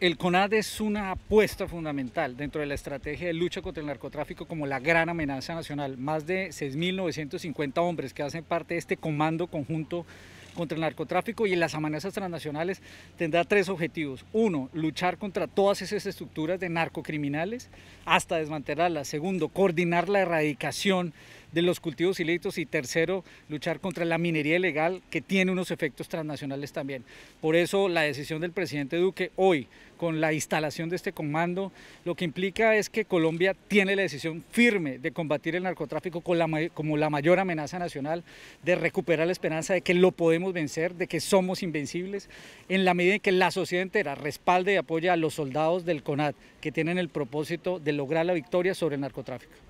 el CONAD es una apuesta fundamental dentro de la estrategia de lucha contra el narcotráfico como la gran amenaza nacional. Más de 6.950 hombres que hacen parte de este comando conjunto contra el narcotráfico y en las amenazas transnacionales tendrá tres objetivos. Uno, luchar contra todas esas estructuras de narcocriminales hasta desmantelarlas. Segundo, coordinar la erradicación de los cultivos ilícitos y tercero, luchar contra la minería ilegal que tiene unos efectos transnacionales también. Por eso la decisión del presidente Duque hoy con la instalación de este comando, lo que implica es que Colombia tiene la decisión firme de combatir el narcotráfico como la mayor amenaza nacional, de recuperar la esperanza de que lo podemos vencer, de que somos invencibles, en la medida en que la sociedad entera respalde y apoya a los soldados del CONAT, que tienen el propósito de lograr la victoria sobre el narcotráfico.